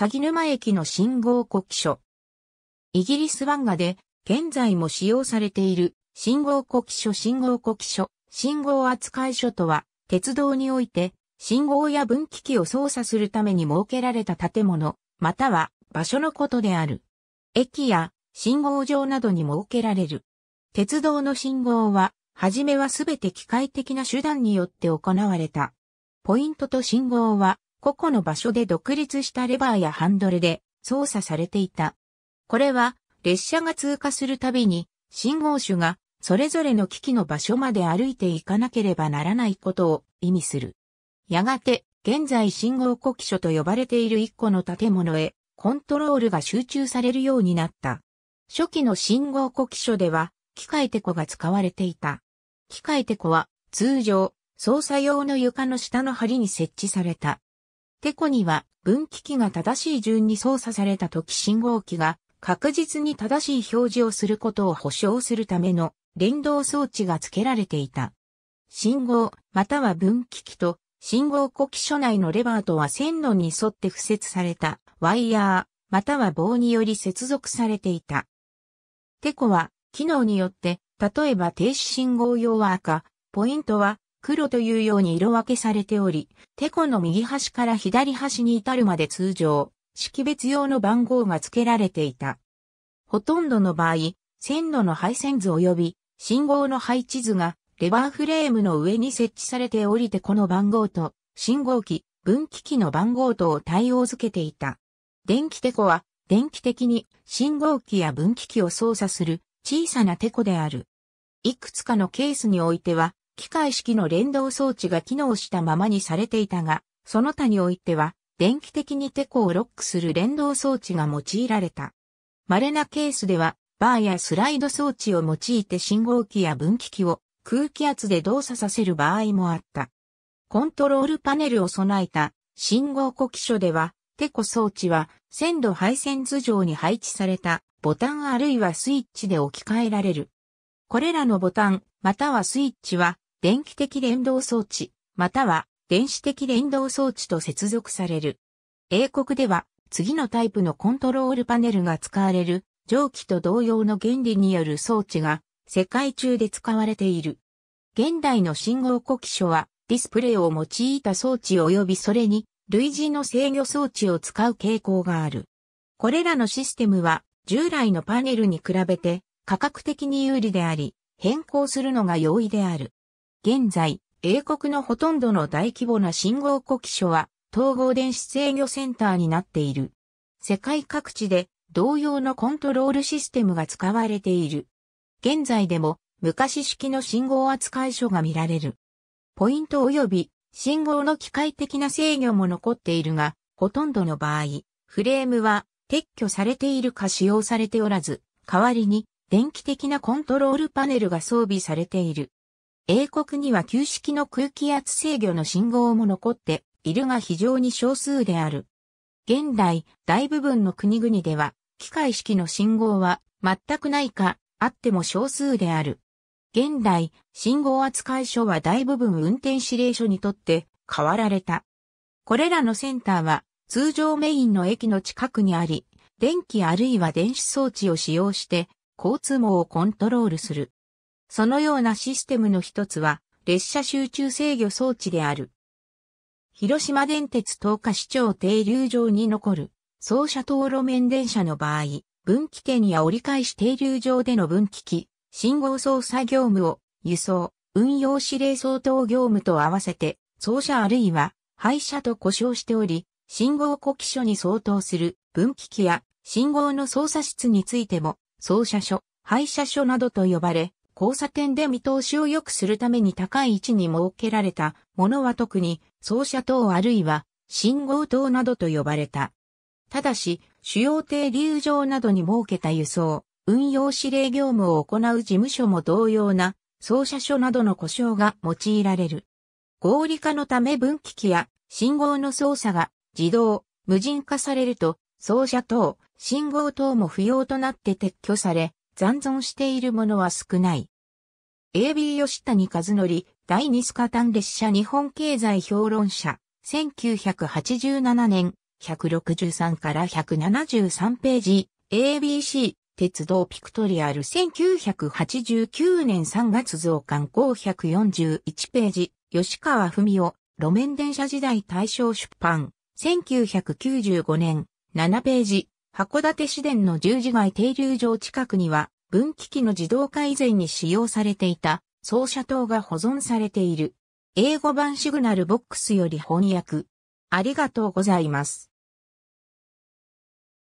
鷺沼駅の信号国書。イギリス漫画で、現在も使用されている、信号国書信号国書、信号扱い書とは、鉄道において、信号や分岐器を操作するために設けられた建物、または場所のことである。駅や信号場などに設けられる。鉄道の信号は、はじめはすべて機械的な手段によって行われた。ポイントと信号は、個々の場所で独立したレバーやハンドルで操作されていた。これは列車が通過するたびに信号種がそれぞれの機器の場所まで歩いていかなければならないことを意味する。やがて現在信号呼気所と呼ばれている一個の建物へコントロールが集中されるようになった。初期の信号呼気所では機械テコが使われていた。機械テコは通常操作用の床の下の梁に設置されたテコには分岐器が正しい順に操作された時信号機が確実に正しい表示をすることを保証するための連動装置が付けられていた。信号、または分岐器と信号呼気所内のレバーとは線路に沿って付設されたワイヤー、または棒により接続されていた。テコは機能によって、例えば停止信号用は赤、ポイントは黒というように色分けされており、テコの右端から左端に至るまで通常、識別用の番号が付けられていた。ほとんどの場合、線路の配線図及び信号の配置図がレバーフレームの上に設置されておりてこの番号と信号機、分岐器の番号とを対応づけていた。電気テコは電気的に信号機や分岐器を操作する小さなテコである。いくつかのケースにおいては機械式の連動装置が機能したままにされていたが、その他においては、電気的にテコをロックする連動装置が用いられた。稀なケースでは、バーやスライド装置を用いて信号機や分岐器を空気圧で動作させる場合もあった。コントロールパネルを備えた信号呼気所では、テコ装置は線路配線図上に配置されたボタンあるいはスイッチで置き換えられる。これらのボタンまたはスイッチは電気的連動装置、または電子的連動装置と接続される。英国では次のタイプのコントロールパネルが使われる蒸気と同様の原理による装置が世界中で使われている。現代の信号呼気書はディスプレイを用いた装置及びそれに類似の制御装置を使う傾向がある。これらのシステムは従来のパネルに比べて価格的に有利であり変更するのが容易である。現在、英国のほとんどの大規模な信号呼気所は統合電子制御センターになっている。世界各地で同様のコントロールシステムが使われている。現在でも昔式の信号扱い所が見られる。ポイント及び信号の機械的な制御も残っているが、ほとんどの場合、フレームは撤去されているか使用されておらず、代わりに電気的なコントロールパネルが装備されている。英国には旧式の空気圧制御の信号も残っているが非常に少数である。現代、大部分の国々では、機械式の信号は全くないか、あっても少数である。現代、信号扱い書は大部分運転指令書にとって変わられた。これらのセンターは通常メインの駅の近くにあり、電気あるいは電子装置を使用して交通網をコントロールする。そのようなシステムの一つは、列車集中制御装置である。広島電鉄東下市長停留場に残る、走車道路面電車の場合、分岐点や折り返し停留場での分岐器、信号操作業務を、輸送、運用指令相当業務と合わせて、走車あるいは、廃車と呼称しており、信号呼気所に相当する分岐器や信号の操作室についても、走車所、廃車所などと呼ばれ、交差点で見通しを良くするために高い位置に設けられたものは特に走車灯あるいは信号灯などと呼ばれた。ただし、主要停留場などに設けた輸送、運用指令業務を行う事務所も同様な、操車所などの故障が用いられる。合理化のため分岐器や信号の操作が自動、無人化されると、走車等、信号等も不要となって撤去され、残存しているものは少ない。AB 吉谷和則、第二スカタン列車日本経済評論者、1987年、163から173ページ、ABC、鉄道ピクトリアル1989年3月増刊541ページ、吉川文夫、路面電車時代大賞出版、1995年、7ページ、函館市電の十字街停留場近くには、分岐器の自動化以前に使用されていた、奏車灯が保存されている。英語版シグナルボックスより翻訳。ありがとうございます。